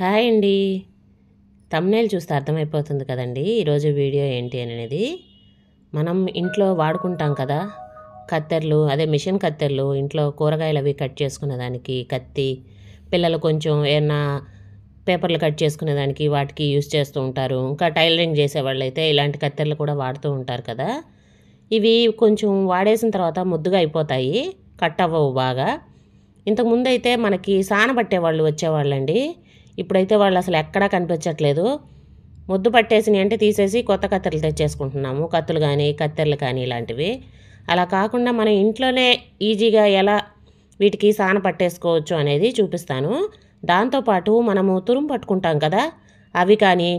hi అండి thumbnail చూస్తే అర్థమైపోతుంది కదండి ఈరోజు వీడియో ఏంటి అనేది మనం ఇంట్లో వాడుకుంటాం కదా కత్తెర్లు అదే మిషన్ కత్తెర్లు ఇంట్లో కూరగాయలు అవి కట్ చేసుకునే దానికి కత్తి పిల్లలు కొంచెం ఏమన్నా పేపర్లు కట్ చేసుకునే దానికి వాటికి యూస్ చేస్తూ ఉంటారు ఇంకా టైలరింగ్ చేసేవాళ్ళు అయితే ఇలాంటి కత్తెర్లు కూడా వాడుతూ ఉంటారు కదా ఇవి కొంచెం వాడేసిన తర్వాత ముద్దుగా అయిపోతాయి కట్ అవ్వవు బాగా ఇంతకుముందు అయితే మనకి సాన పట్టేవాళ్ళు వచ్చేవాళ్ళండి ఇప్పుడైతే వాళ్ళు అసలు ఎక్కడా కనిపించట్లేదు ముద్దు పట్టేసినవి అంటే తీసేసి కొత్త కత్తెరలు తెచ్చేసుకుంటున్నాము కత్తులు కానీ కత్తెరలు కానీ ఇలాంటివి అలా కాకుండా మనం ఇంట్లోనే ఈజీగా ఎలా వీటికి సాన పట్టేసుకోవచ్చు అనేది చూపిస్తాను దాంతోపాటు మనము తురుము పట్టుకుంటాం కదా అవి కానీ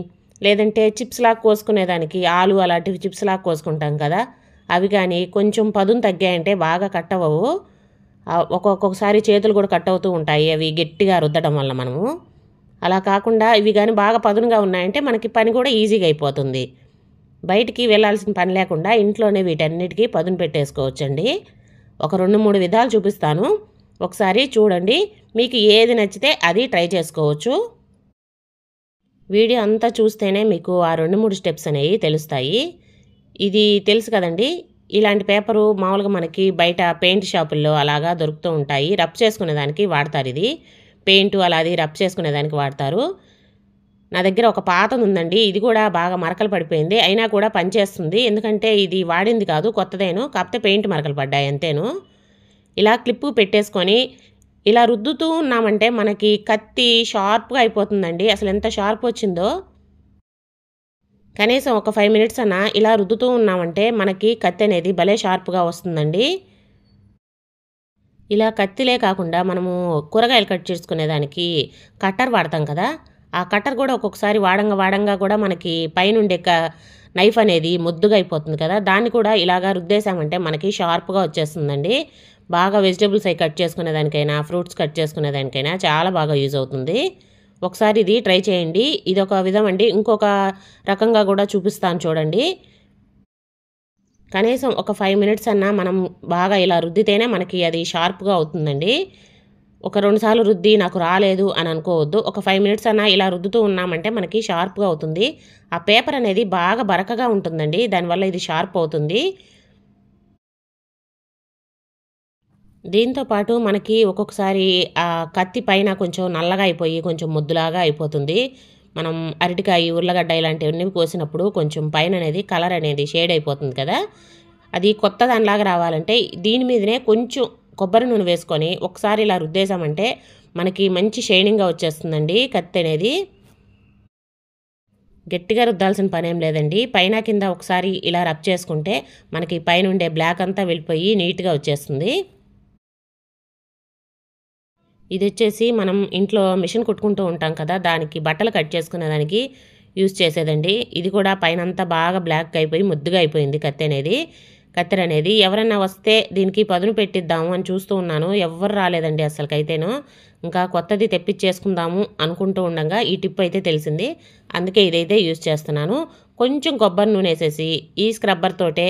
లేదంటే చిప్స్ లాగా కోసుకునేదానికి ఆలు అలాంటివి చిప్స్ లాక్ కోసుకుంటాం కదా అవి కానీ కొంచెం పదును తగ్గాయంటే బాగా కట్టవవు ఒక్కొక్కసారి చేతులు కూడా కట్ అవుతూ ఉంటాయి అవి గట్టిగా రుద్దడం వల్ల మనము అలా కాకుండా ఇవి కానీ బాగా పదునుగా ఉన్నాయంటే మనకి పని కూడా ఈజీగా అయిపోతుంది బయటికి వెళ్ళాల్సిన పని లేకుండా ఇంట్లోనే వీటన్నిటికీ పదును పెట్టేసుకోవచ్చండి ఒక రెండు మూడు విధాలు చూపిస్తాను ఒకసారి చూడండి మీకు ఏది నచ్చితే అది ట్రై చేసుకోవచ్చు వీడియో అంతా చూస్తేనే మీకు ఆ రెండు మూడు స్టెప్స్ అనేవి తెలుస్తాయి ఇది తెలుసు కదండి ఇలాంటి పేపరు మామూలుగా మనకి బయట పెయింట్ షాపుల్లో అలాగా దొరుకుతూ ఉంటాయి రబ్ చేసుకునే దానికి వాడతారు ఇది పెయింట్ అలా అది రబ్ చేసుకునేదానికి వాడతారు నా దగ్గర ఒక పాతది ఉందండి ఇది కూడా బాగా మరకలు పడిపోయింది అయినా కూడా పనిచేస్తుంది ఎందుకంటే ఇది వాడింది కాదు కొత్తదేను కాకపోతే పెయింట్ మరకలు పడ్డాయి అంతేను ఇలా క్లిప్పు పెట్టేసుకొని ఇలా రుద్దుతూ ఉన్నామంటే మనకి కత్తి షార్ప్గా అయిపోతుందండి అసలు ఎంత షార్ప్ వచ్చిందో కనీసం ఒక ఫైవ్ మినిట్స్ అన్న ఇలా రుద్దుతూ ఉన్నామంటే మనకి కత్తి అనేది భలే షార్ప్గా వస్తుందండి ఇలా కత్తిలే కాకుండా మనము కూరగాయలు కట్ చేసుకునేదానికి కట్టర్ వాడతాం కదా ఆ కట్టర్ కూడా ఒక్కొక్కసారి వాడంగా వాడంగా కూడా మనకి పైనుండే క నైఫ్ అనేది ముద్దుగా అయిపోతుంది కదా దాన్ని కూడా ఇలాగా రుద్దేశామంటే మనకి షార్ప్గా వచ్చేస్తుందండి బాగా వెజిటబుల్స్ అవి కట్ చేసుకునేదానికైనా ఫ్రూట్స్ కట్ చేసుకునేదానికైనా చాలా బాగా యూజ్ అవుతుంది ఒకసారి ఇది ట్రై చేయండి ఇది ఒక విధం అండి ఇంకొక రకంగా కూడా చూపిస్తాను చూడండి కనీసం ఒక ఫైవ్ మినిట్స్ అన్నా మనం బాగా ఇలా రుద్దితేనే మనకి అది షార్ప్గా అవుతుందండి ఒక రెండుసార్లు రుద్ది నాకు రాలేదు అని అనుకోవద్దు ఒక ఫైవ్ మినిట్స్ అన్నా ఇలా రుద్దుతూ ఉన్నామంటే మనకి షార్ప్గా అవుతుంది ఆ పేపర్ అనేది బాగా బరకగా ఉంటుందండి దానివల్ల ఇది షార్ప్ అవుతుంది దీంతో పాటు మనకి ఒక్కొక్కసారి ఆ కత్తి పైన కొంచెం నల్లగా అయిపోయి కొంచెం ముద్దులాగా అయిపోతుంది మనం అరటికాయ ఉర్లగడ్డ ఇలాంటివన్నీ కోసినప్పుడు కొంచెం పైన అనేది కలర్ అనేది షేడ్ అయిపోతుంది కదా అది కొత్త దానిలాగా రావాలంటే దీని మీదనే కొంచెం కొబ్బరి నూనె వేసుకొని ఒకసారి ఇలా రుద్దేశామంటే మనకి మంచి షైనింగ్గా వచ్చేస్తుందండి కత్తి అనేది గట్టిగా రుద్దాల్సిన పనేం లేదండి పైన కింద ఒకసారి ఇలా రబ్ చేసుకుంటే మనకి పైన ఉండే బ్లాక్ అంతా వెళ్ళిపోయి నీట్గా వచ్చేస్తుంది ఇది వచ్చేసి మనం ఇంట్లో మిషన్ కుట్టుకుంటూ ఉంటాం కదా దానికి బట్టలు కట్ చేసుకునే దానికి యూస్ చేసేదండి ఇది కూడా పైన అంతా బాగా బ్లాక్ అయిపోయి ముద్దుగా అయిపోయింది కత్తి అనేది కత్తెర అనేది ఎవరైనా వస్తే దీనికి పదును పెట్టిద్దాము అని చూస్తూ ఉన్నాను ఎవరు రాలేదండి అసలుకైతేను ఇంకా కొత్తది తెప్పించేసుకుందాము అనుకుంటూ ఉండగా ఈ టిప్ అయితే తెలిసింది అందుకే ఇదైతే యూజ్ చేస్తున్నాను కొంచెం కొబ్బరి నూనె వేసేసి ఈ స్క్రబ్బర్ తోటే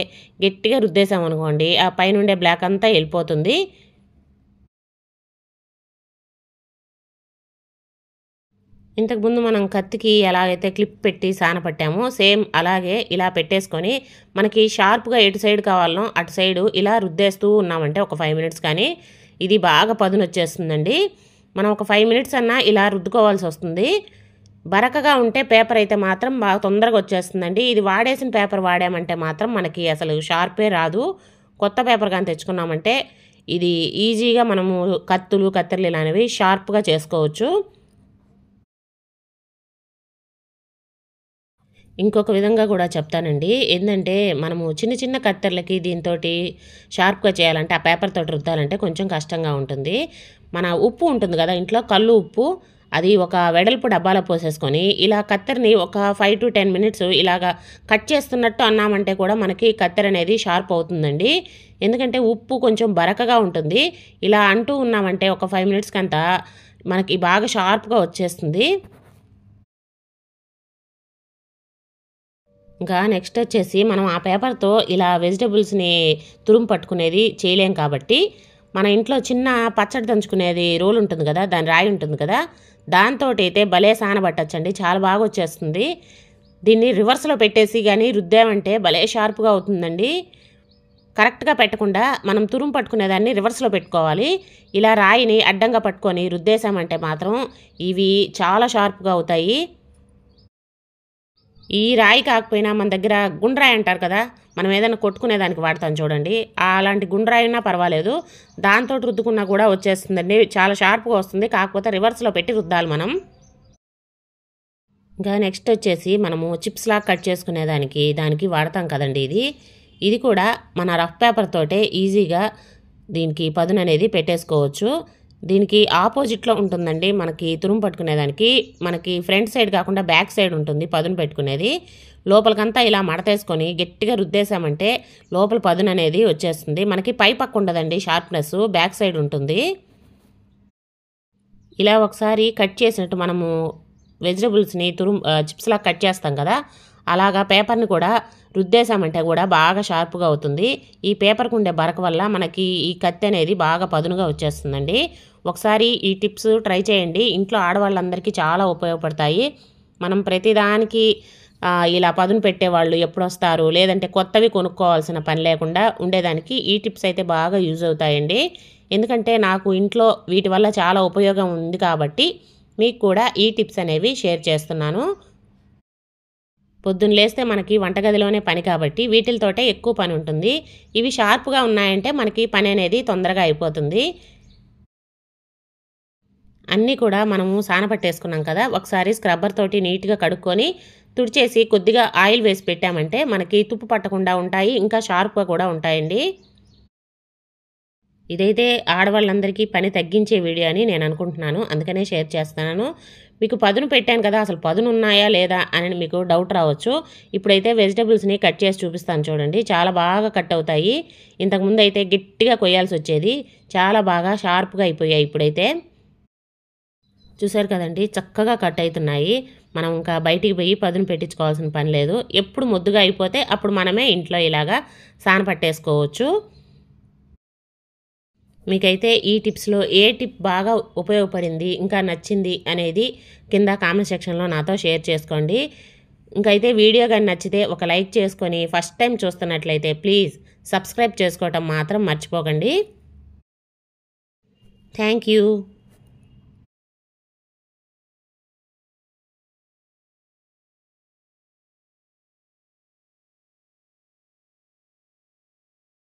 గట్టిగా రుద్దేశామనుకోండి ఆ పైన ఉండే బ్లాక్ అంతా వెళ్ళిపోతుంది ఇంతకుముందు మనం కత్తికి ఎలాగైతే క్లిప్ పెట్టి సాన పట్టామో సేమ్ అలాగే ఇలా పెట్టేసుకొని మనకి షార్ప్గా ఎటు సైడ్ కావాలనో అటు సైడు ఇలా రుద్దేస్తూ ఉన్నామంటే ఒక ఫైవ్ మినిట్స్ కానీ ఇది బాగా పదును వచ్చేస్తుందండి మనం ఒక ఫైవ్ మినిట్స్ అన్నా ఇలా రుద్దుకోవాల్సి వస్తుంది బరకగా ఉంటే పేపర్ అయితే మాత్రం బాగా తొందరగా వచ్చేస్తుందండి ఇది వాడేసిన పేపర్ వాడామంటే మాత్రం మనకి అసలు షార్పే రాదు కొత్త పేపర్ కానీ తెచ్చుకున్నామంటే ఇది ఈజీగా మనము కత్తులు కత్తిరలు అనేవి షార్ప్గా చేసుకోవచ్చు ఇంకొక విధంగా కూడా చెప్తానండి ఏంటంటే మనము చిన్న చిన్న కత్తెర్లకి దీంతో షార్ప్గా చేయాలంటే ఆ పేపర్ తోటి రుద్దాలంటే కొంచెం కష్టంగా ఉంటుంది మన ఉప్పు ఉంటుంది కదా ఇంట్లో కళ్ళు ఉప్పు అది ఒక వెడల్పు డబ్బాలో పోసేసుకొని ఇలా కత్తెరని ఒక ఫైవ్ టు టెన్ మినిట్స్ ఇలాగా కట్ చేస్తున్నట్టు అన్నామంటే కూడా మనకి కత్తెర అనేది షార్ప్ అవుతుందండి ఎందుకంటే ఉప్పు కొంచెం బరకగా ఉంటుంది ఇలా అంటూ ఉన్నామంటే ఒక ఫైవ్ మినిట్స్ కంతా మనకి బాగా షార్ప్గా వచ్చేస్తుంది ఇంకా నెక్స్ట్ వచ్చేసి మనం ఆ పేపర్తో ఇలా వెజిటబుల్స్ని తురుము పట్టుకునేది చేయలేం కాబట్టి మన ఇంట్లో చిన్న పచ్చడి దంచుకునేది రోల్ ఉంటుంది కదా దాని రాయి ఉంటుంది కదా దాంతో అయితే భలే సానబట్టచ్చండి చాలా బాగా వచ్చేస్తుంది దీన్ని రివర్స్లో పెట్టేసి కానీ రుద్దామంటే భలే షార్ప్గా అవుతుందండి కరెక్ట్గా పెట్టకుండా మనం తురుము పట్టుకునేదాన్ని రివర్స్లో పెట్టుకోవాలి ఇలా రాయిని అడ్డంగా పట్టుకొని రుద్దేశామంటే మాత్రం ఇవి చాలా షార్ప్గా అవుతాయి ఈ రాయి కాకపోయినా మన దగ్గర గుండ్రాయి అంటారు కదా మనం ఏదైనా కొట్టుకునేదానికి వాడతాం చూడండి అలాంటి గుండ్రాయి అయినా పర్వాలేదు దాంతో రుద్దుకున్నా కూడా వచ్చేస్తుందండి చాలా షార్ప్గా వస్తుంది కాకపోతే రివర్స్లో పెట్టి రుద్దాలి మనం ఇంకా నెక్స్ట్ వచ్చేసి మనము చిప్స్ లాగా కట్ చేసుకునేదానికి దానికి వాడతాం కదండి ఇది ఇది కూడా మన రఫ్ పేపర్ తోటే ఈజీగా దీనికి పదును అనేది పెట్టేసుకోవచ్చు దీనికి ఆపోజిట్లో ఉంటుందండి మనకి తురుము పట్టుకునేదానికి మనకి ఫ్రంట్ సైడ్ కాకుండా బ్యాక్ సైడ్ ఉంటుంది పదును పెట్టుకునేది లోపలికంతా ఇలా మడతేసుకొని గట్టిగా రుద్దేశామంటే లోపల పదును అనేది వచ్చేస్తుంది మనకి పై పక్క ఉండదండి షార్ప్నెస్ బ్యాక్ సైడ్ ఉంటుంది ఇలా ఒకసారి కట్ చేసినట్టు మనము వెజిటబుల్స్ని తురుము చిప్స్లా కట్ చేస్తాం కదా అలాగా పేపర్ని కూడా రుద్దేశామంటే కూడా బాగా షార్ప్గా అవుతుంది ఈ పేపర్కు ఉండే బరక వల్ల మనకి ఈ కత్తి అనేది బాగా పదునుగా వచ్చేస్తుందండి ఒకసారి ఈ టిప్స్ ట్రై చేయండి ఇంట్లో ఆడవాళ్ళందరికీ చాలా ఉపయోగపడతాయి మనం ప్రతిదానికి ఇలా పదును పెట్టేవాళ్ళు ఎప్పుడు వస్తారు లేదంటే కొత్తవి కొనుక్కోవాల్సిన పని లేకుండా ఉండేదానికి ఈ టిప్స్ అయితే బాగా యూజ్ అవుతాయండి ఎందుకంటే నాకు ఇంట్లో వీటి వల్ల చాలా ఉపయోగం ఉంది కాబట్టి మీకు కూడా ఈ టిప్స్ అనేవి షేర్ చేస్తున్నాను పొద్దున్న లేస్తే మనకి వంటగదిలోనే పని కాబట్టి వీటిలతోటే ఎక్కువ పని ఉంటుంది ఇవి షార్ప్గా ఉన్నాయంటే మనకి పని అనేది తొందరగా అయిపోతుంది అన్నీ కూడా మనము సానపట్టేసుకున్నాం కదా ఒకసారి స్క్రబ్బర్ తోటి నీట్గా కడుక్కొని తుడిచేసి కొద్దిగా ఆయిల్ వేసి పెట్టామంటే మనకి తుప్పు పట్టకుండా ఉంటాయి ఇంకా షార్ప్గా కూడా ఉంటాయండి ఇదైతే ఆడవాళ్ళందరికీ పని తగ్గించే వీడియో అని నేను అనుకుంటున్నాను అందుకనే షేర్ చేస్తున్నాను మీకు పదును పెట్టాను కదా అసలు పదును ఉన్నాయా లేదా అని మీకు డౌట్ రావచ్చు ఇప్పుడైతే వెజిటబుల్స్ని కట్ చేసి చూపిస్తాను చూడండి చాలా బాగా కట్ అవుతాయి ఇంతకుముందు అయితే గట్టిగా కొయ్యాల్సి వచ్చేది చాలా బాగా షార్ప్గా అయిపోయాయి ఇప్పుడైతే చూసారు కదండి చక్కగా కట్ అవుతున్నాయి మనం ఇంకా బయటికి పోయి పదును పెట్టించుకోవాల్సిన పని లేదు ఎప్పుడు ముద్దుగా అయిపోతే అప్పుడు మనమే ఇంట్లో ఇలాగా సాన పట్టేసుకోవచ్చు మీకైతే ఈ టిప్స్లో ఏ టిప్ బాగా ఉపయోగపడింది ఇంకా నచ్చింది అనేది కింద కామెంట్ సెక్షన్లో నాతో షేర్ చేసుకోండి ఇంకైతే వీడియో కానీ నచ్చితే ఒక లైక్ చేసుకొని ఫస్ట్ టైం చూస్తున్నట్లయితే ప్లీజ్ సబ్స్క్రైబ్ చేసుకోవటం మాత్రం మర్చిపోకండి థ్యాంక్ యూ